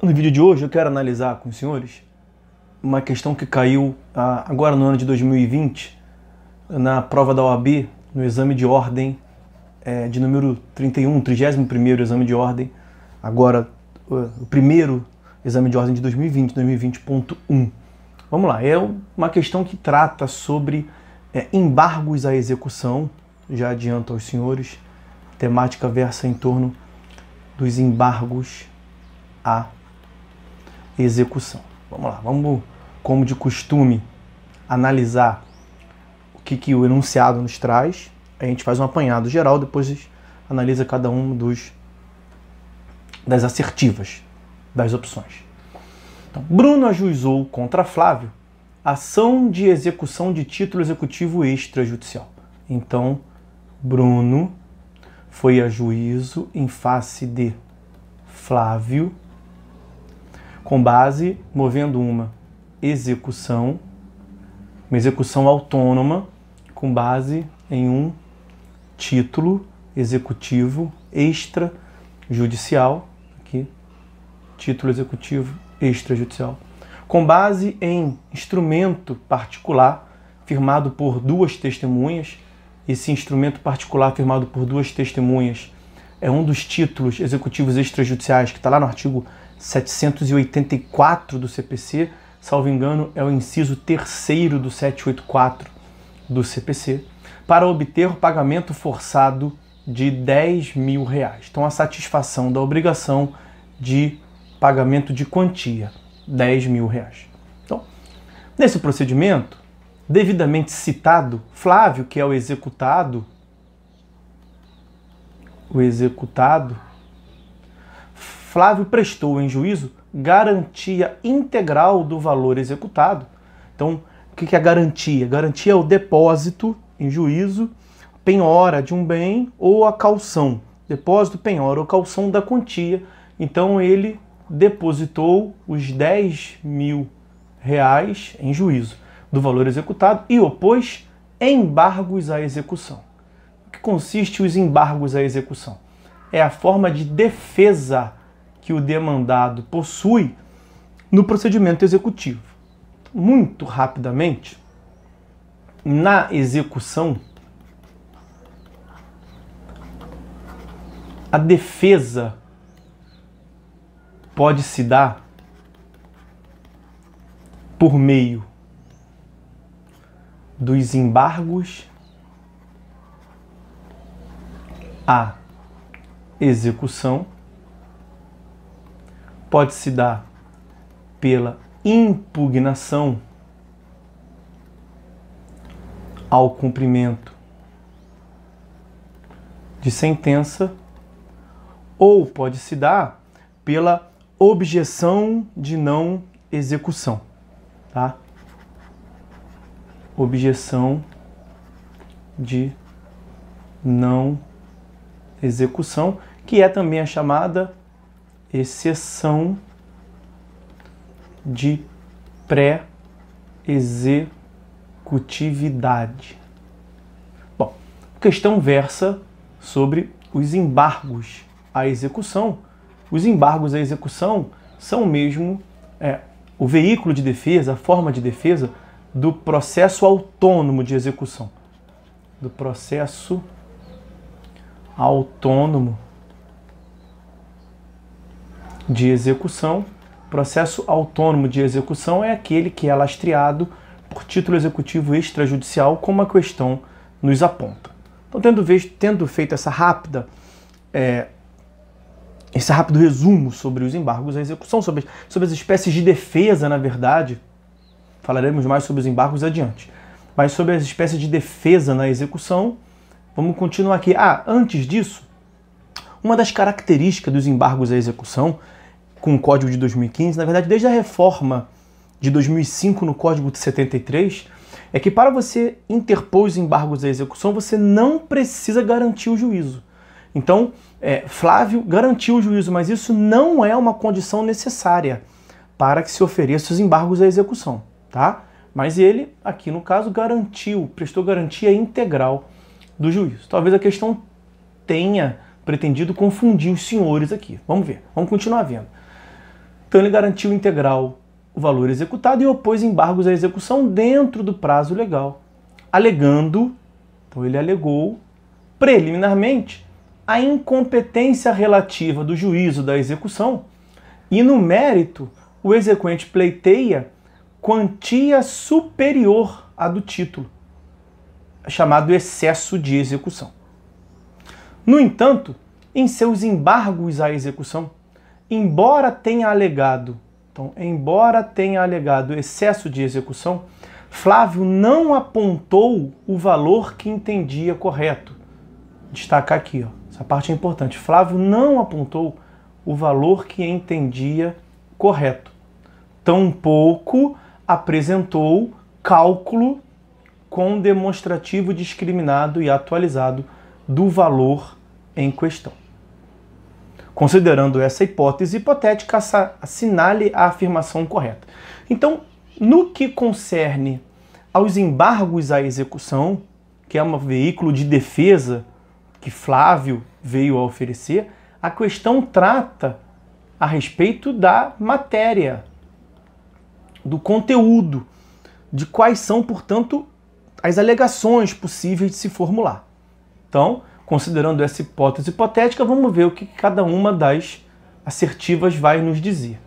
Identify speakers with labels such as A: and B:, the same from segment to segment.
A: no vídeo de hoje eu quero analisar com os senhores uma questão que caiu ah, agora no ano de 2020 na prova da OAB, no exame de ordem eh, de número 31, 31º exame de ordem, agora o primeiro exame de ordem de 2020, 2020.1. Vamos lá, é uma questão que trata sobre eh, embargos à execução, já adianto aos senhores, temática versa em torno dos embargos à execução execução. Vamos lá, vamos, como de costume, analisar o que, que o enunciado nos traz. A gente faz um apanhado geral, depois analisa cada um dos das assertivas, das opções. Então, Bruno ajuizou contra Flávio ação de execução de título executivo extrajudicial. Então, Bruno foi a juízo em face de Flávio com base movendo uma execução, uma execução autônoma com base em um título executivo extrajudicial, aqui, título executivo extrajudicial, com base em instrumento particular firmado por duas testemunhas. Esse instrumento particular firmado por duas testemunhas é um dos títulos executivos extrajudiciais que está lá no artigo 784 do CPC, salvo engano, é o inciso terceiro do 784 do CPC, para obter o pagamento forçado de 10 mil reais. Então, a satisfação da obrigação de pagamento de quantia, 10 mil reais. Então, nesse procedimento, devidamente citado, Flávio, que é o executado, o executado, Flávio prestou em juízo garantia integral do valor executado. Então, o que é garantia? Garantia é o depósito em juízo, penhora de um bem ou a calção. Depósito, penhora ou calção da quantia. Então, ele depositou os 10 mil reais em juízo do valor executado e opôs embargos à execução. O que consiste os embargos à execução? É a forma de defesa que o demandado possui no procedimento executivo. Muito rapidamente, na execução, a defesa pode se dar por meio dos embargos à execução pode se dar pela impugnação ao cumprimento de sentença ou pode se dar pela objeção de não execução, tá? Objeção de não execução, que é também a chamada exceção de pré-executividade. Bom, a questão versa sobre os embargos à execução. Os embargos à execução são mesmo é, o veículo de defesa, a forma de defesa do processo autônomo de execução. Do processo autônomo de execução. Processo autônomo de execução é aquele que é lastreado por título executivo extrajudicial, como a questão nos aponta. Então, tendo, visto, tendo feito essa rápida, é, esse rápido resumo sobre os embargos à execução, sobre, sobre as espécies de defesa, na verdade, falaremos mais sobre os embargos adiante, mas sobre as espécies de defesa na execução, vamos continuar aqui. Ah, antes disso, uma das características dos embargos à execução com o Código de 2015, na verdade, desde a reforma de 2005 no Código de 73, é que para você interpor os embargos à execução, você não precisa garantir o juízo. Então, é, Flávio garantiu o juízo, mas isso não é uma condição necessária para que se ofereça os embargos à execução, tá? Mas ele, aqui no caso, garantiu, prestou garantia integral do juízo. Talvez a questão tenha pretendido confundir os senhores aqui. Vamos ver, vamos continuar vendo. Então ele garantiu integral o valor executado e opôs embargos à execução dentro do prazo legal, alegando, então ele alegou, preliminarmente, a incompetência relativa do juízo da execução e, no mérito, o exequente pleiteia quantia superior à do título, chamado excesso de execução. No entanto, em seus embargos à execução, embora tenha alegado, então, embora tenha alegado excesso de execução, Flávio não apontou o valor que entendia correto. Destacar aqui, ó, essa parte é importante. Flávio não apontou o valor que entendia correto. Tampouco apresentou cálculo com demonstrativo discriminado e atualizado do valor em questão. Considerando essa hipótese hipotética, assinale a afirmação correta. Então, no que concerne aos embargos à execução, que é um veículo de defesa que Flávio veio a oferecer, a questão trata a respeito da matéria, do conteúdo, de quais são, portanto, as alegações possíveis de se formular. Então, Considerando essa hipótese hipotética, vamos ver o que cada uma das assertivas vai nos dizer.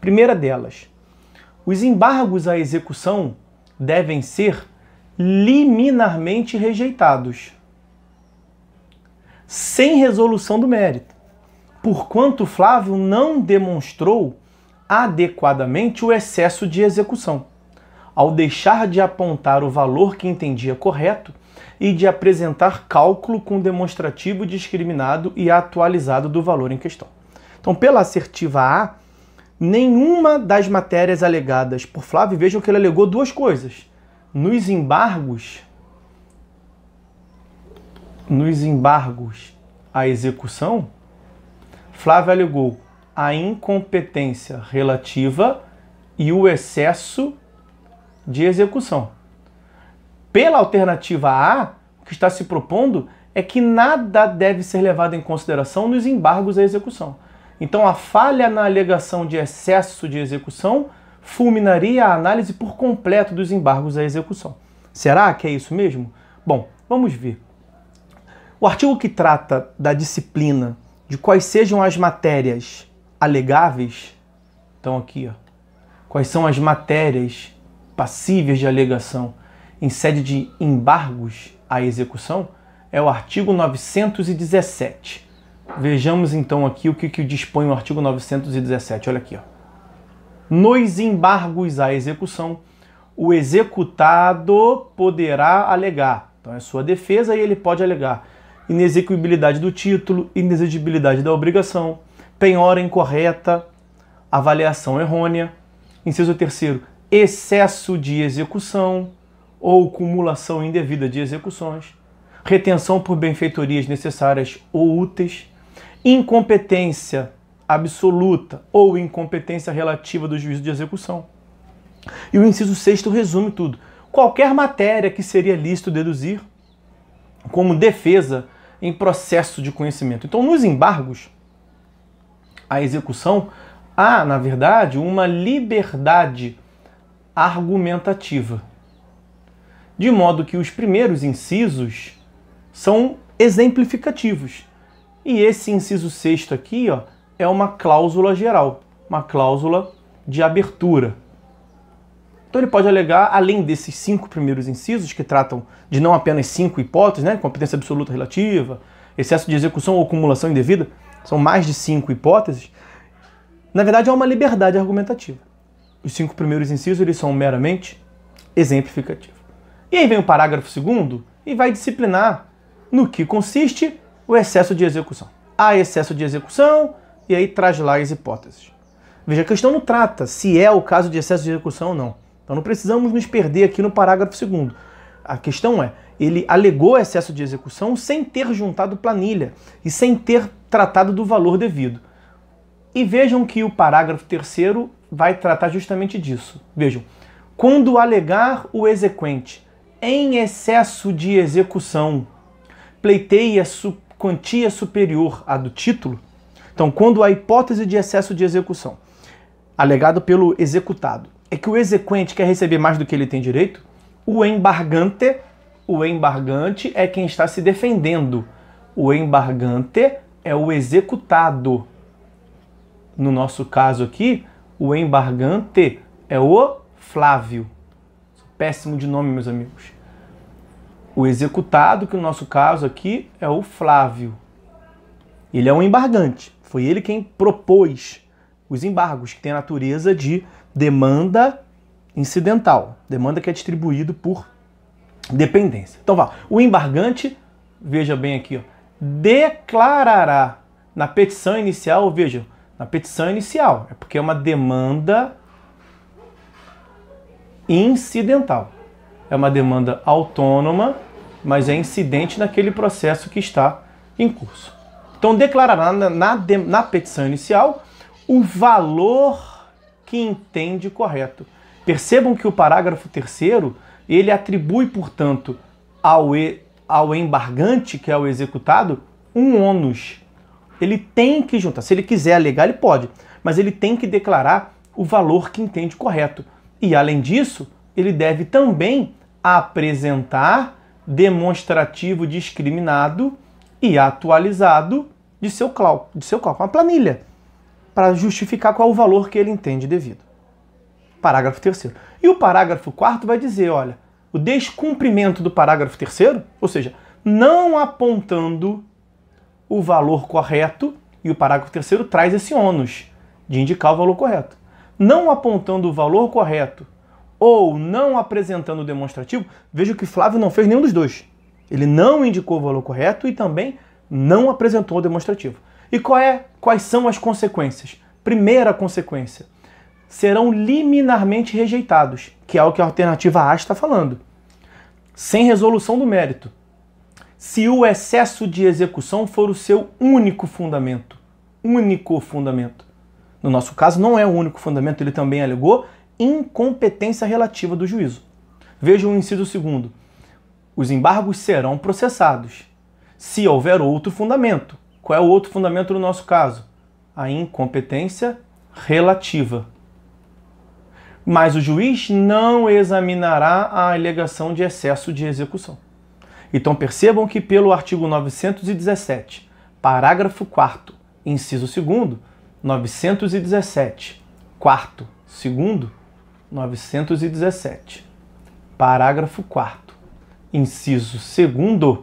A: Primeira delas, os embargos à execução devem ser liminarmente rejeitados, sem resolução do mérito, porquanto Flávio não demonstrou adequadamente o excesso de execução, ao deixar de apontar o valor que entendia correto e de apresentar cálculo com demonstrativo discriminado e atualizado do valor em questão. Então, pela assertiva A, nenhuma das matérias alegadas por Flávio, vejam que ele alegou duas coisas. Nos embargos, nos embargos à execução, Flávio alegou a incompetência relativa e o excesso de execução. Pela alternativa A, o que está se propondo é que nada deve ser levado em consideração nos embargos à execução. Então, a falha na alegação de excesso de execução fulminaria a análise por completo dos embargos à execução. Será que é isso mesmo? Bom, vamos ver. O artigo que trata da disciplina de quais sejam as matérias alegáveis, então aqui, ó, quais são as matérias passíveis de alegação em sede de embargos à execução é o artigo 917. Vejamos então aqui o que, que dispõe o artigo 917. Olha aqui. Ó. Nos embargos à execução, o executado poderá alegar. Então é sua defesa e ele pode alegar inexequibilidade do título, inexigibilidade da obrigação, penhora incorreta, avaliação errônea. Inciso terceiro, excesso de execução, ou cumulação indevida de execuções, retenção por benfeitorias necessárias ou úteis, incompetência absoluta ou incompetência relativa do juízo de execução. E o inciso sexto resume tudo. Qualquer matéria que seria lícito deduzir como defesa em processo de conhecimento. Então, nos embargos, a execução há, na verdade, uma liberdade argumentativa de modo que os primeiros incisos são exemplificativos. E esse inciso sexto aqui ó, é uma cláusula geral, uma cláusula de abertura. Então ele pode alegar, além desses cinco primeiros incisos, que tratam de não apenas cinco hipóteses, né, competência absoluta relativa, excesso de execução ou acumulação indevida, são mais de cinco hipóteses, na verdade é uma liberdade argumentativa. Os cinco primeiros incisos eles são meramente exemplificativos. E aí vem o parágrafo segundo e vai disciplinar no que consiste o excesso de execução. Há excesso de execução e aí traz lá as hipóteses. Veja, a questão não trata se é o caso de excesso de execução ou não. Então não precisamos nos perder aqui no parágrafo segundo. A questão é, ele alegou excesso de execução sem ter juntado planilha e sem ter tratado do valor devido. E vejam que o parágrafo terceiro vai tratar justamente disso. Vejam, quando alegar o exequente em excesso de execução, pleiteia su quantia superior à do título. Então, quando a hipótese de excesso de execução, alegado pelo executado, é que o exequente quer receber mais do que ele tem direito, o embargante, o embargante é quem está se defendendo. O embargante é o executado. No nosso caso aqui, o embargante é o Flávio péssimo de nome, meus amigos. O executado, que no nosso caso aqui é o Flávio. Ele é um embargante. Foi ele quem propôs os embargos, que tem a natureza de demanda incidental, demanda que é distribuído por dependência. Então, vá. O embargante, veja bem aqui, ó, declarará na petição inicial, veja, na petição inicial, é porque é uma demanda incidental. É uma demanda autônoma, mas é incidente naquele processo que está em curso. Então, declarará na, na, na petição inicial o valor que entende correto. Percebam que o parágrafo terceiro ele atribui, portanto, ao, e, ao embargante, que é o executado, um ônus. Ele tem que juntar. Se ele quiser alegar, ele pode, mas ele tem que declarar o valor que entende correto. E além disso, ele deve também apresentar demonstrativo discriminado e atualizado de seu cálculo, de seu cálculo uma planilha, para justificar qual o valor que ele entende devido. Parágrafo 3 E o parágrafo 4 vai dizer, olha, o descumprimento do parágrafo 3 ou seja, não apontando o valor correto, e o parágrafo 3 traz esse ônus de indicar o valor correto não apontando o valor correto ou não apresentando o demonstrativo, veja que Flávio não fez nenhum dos dois. Ele não indicou o valor correto e também não apresentou o demonstrativo. E qual é, quais são as consequências? Primeira consequência, serão liminarmente rejeitados, que é o que a alternativa A está falando, sem resolução do mérito, se o excesso de execução for o seu único fundamento. Único fundamento. No nosso caso, não é o único fundamento, ele também alegou incompetência relativa do juízo. Veja o inciso segundo. Os embargos serão processados se houver outro fundamento. Qual é o outro fundamento no nosso caso? A incompetência relativa. Mas o juiz não examinará a alegação de excesso de execução. Então percebam que pelo artigo 917, parágrafo 4 inciso 2 917. Quarto. Segundo, 917. Parágrafo 4 Inciso 2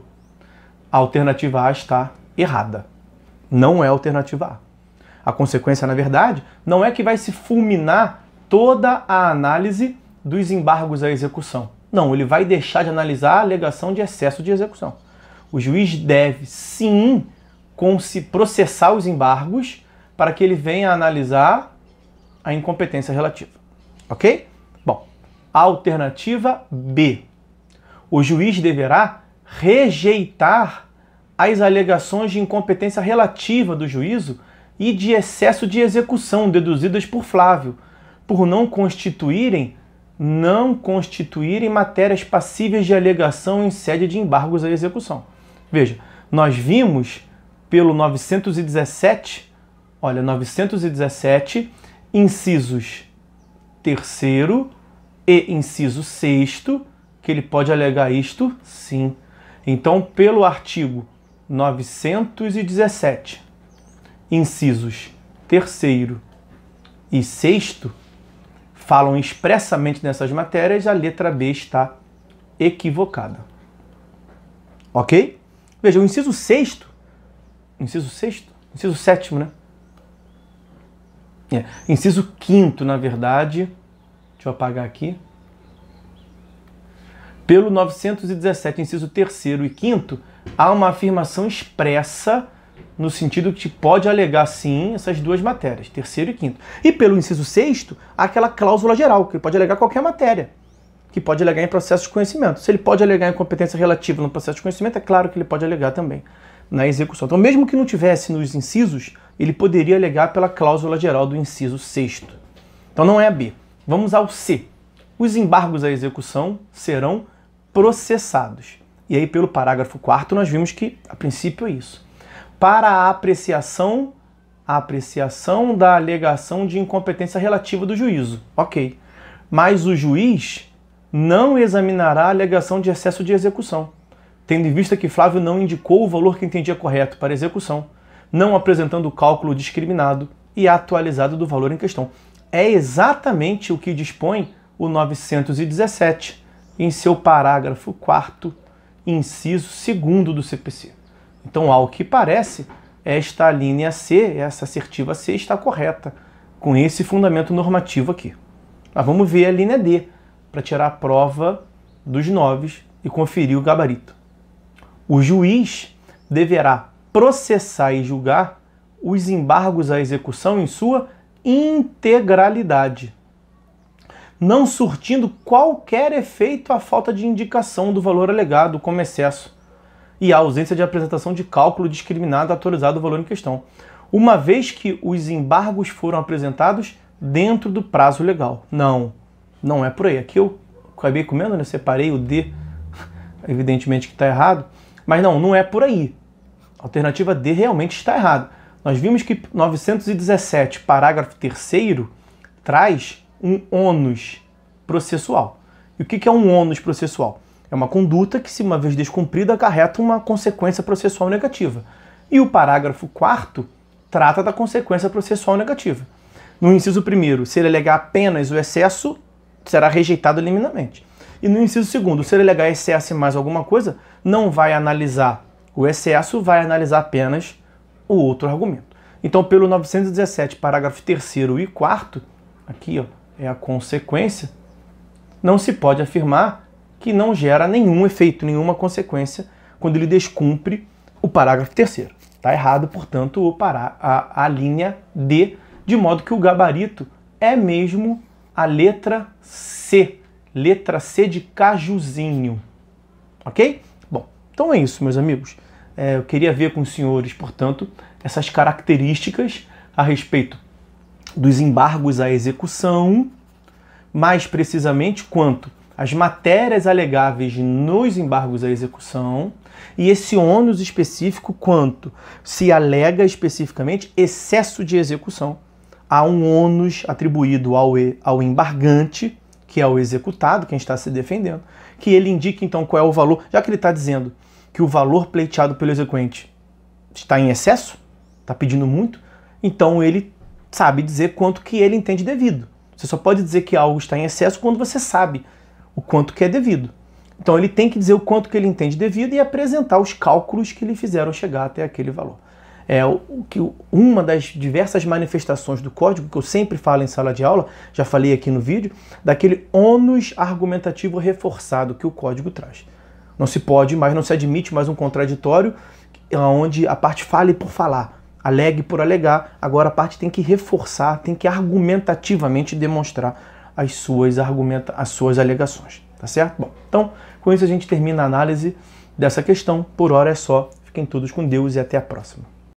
A: A alternativa A está errada. Não é alternativa A. A consequência, na verdade, não é que vai se fulminar toda a análise dos embargos à execução. Não, ele vai deixar de analisar a alegação de excesso de execução. O juiz deve, sim, se processar os embargos para que ele venha analisar a incompetência relativa. Ok? Bom, alternativa B. O juiz deverá rejeitar as alegações de incompetência relativa do juízo e de excesso de execução deduzidas por Flávio, por não constituírem não constituírem matérias passíveis de alegação em sede de embargos à execução. Veja, nós vimos pelo 917 Olha, 917, incisos terceiro e inciso sexto, que ele pode alegar isto, sim. Então, pelo artigo 917, incisos terceiro e sexto, falam expressamente nessas matérias, a letra B está equivocada. Ok? Veja, o inciso sexto, inciso sexto, inciso sétimo, né? É. Inciso quinto, na verdade, deixa eu apagar aqui. Pelo 917, inciso terceiro e quinto, há uma afirmação expressa no sentido que pode alegar sim essas duas matérias, terceiro e quinto. E pelo inciso sexto, há aquela cláusula geral, que ele pode alegar qualquer matéria, que pode alegar em processo de conhecimento. Se ele pode alegar em competência relativa no processo de conhecimento, é claro que ele pode alegar também na execução. Então, mesmo que não tivesse nos incisos, ele poderia alegar pela cláusula geral do inciso 6. Então não é a B. Vamos ao C. Os embargos à execução serão processados. E aí, pelo parágrafo 4, nós vimos que, a princípio, é isso. Para a apreciação, a apreciação da alegação de incompetência relativa do juízo. Ok. Mas o juiz não examinará a alegação de excesso de execução, tendo em vista que Flávio não indicou o valor que entendia correto para execução não apresentando o cálculo discriminado e atualizado do valor em questão. É exatamente o que dispõe o 917 em seu parágrafo 4 inciso 2 do CPC. Então, ao que parece, esta linha C, essa assertiva C, está correta com esse fundamento normativo aqui. Mas vamos ver a linha D para tirar a prova dos noves e conferir o gabarito. O juiz deverá processar e julgar os embargos à execução em sua integralidade, não surtindo qualquer efeito a falta de indicação do valor alegado como excesso e a ausência de apresentação de cálculo discriminado atualizado do valor em questão, uma vez que os embargos foram apresentados dentro do prazo legal. Não, não é por aí. Aqui eu acabei comendo, né? Separei o D, evidentemente que está errado, mas não, não é por aí. Alternativa D realmente está errada. Nós vimos que 917, parágrafo 3 traz um ônus processual. E o que é um ônus processual? É uma conduta que, se uma vez descumprida, acarreta uma consequência processual negativa. E o parágrafo 4 trata da consequência processual negativa. No inciso 1, se ele alegar apenas o excesso, será rejeitado liminarmente. E no inciso 2, se ele alegar excesso e mais alguma coisa, não vai analisar o excesso vai analisar apenas o outro argumento. Então, pelo 917, parágrafo 3 e 4, aqui ó, é a consequência, não se pode afirmar que não gera nenhum efeito, nenhuma consequência quando ele descumpre o parágrafo 3. Está errado, portanto, o pará a, a linha D, de modo que o gabarito é mesmo a letra C, letra C de cajuzinho. Ok? Bom, então é isso, meus amigos. É, eu queria ver com os senhores, portanto, essas características a respeito dos embargos à execução, mais precisamente quanto às matérias alegáveis nos embargos à execução e esse ônus específico quanto se alega especificamente excesso de execução. Há um ônus atribuído ao, ao embargante, que é o executado, quem está se defendendo, que ele indique então qual é o valor, já que ele está dizendo que o valor pleiteado pelo exequente está em excesso, está pedindo muito, então ele sabe dizer quanto que ele entende devido. Você só pode dizer que algo está em excesso quando você sabe o quanto que é devido. Então ele tem que dizer o quanto que ele entende devido e apresentar os cálculos que lhe fizeram chegar até aquele valor. É o que uma das diversas manifestações do código que eu sempre falo em sala de aula, já falei aqui no vídeo, daquele ônus argumentativo reforçado que o código traz. Não se pode mais, não se admite mais um contraditório onde a parte fale por falar, alegue por alegar. Agora a parte tem que reforçar, tem que argumentativamente demonstrar as suas, argumenta as suas alegações. Tá certo? Bom, então com isso a gente termina a análise dessa questão. Por hora é só. Fiquem todos com Deus e até a próxima.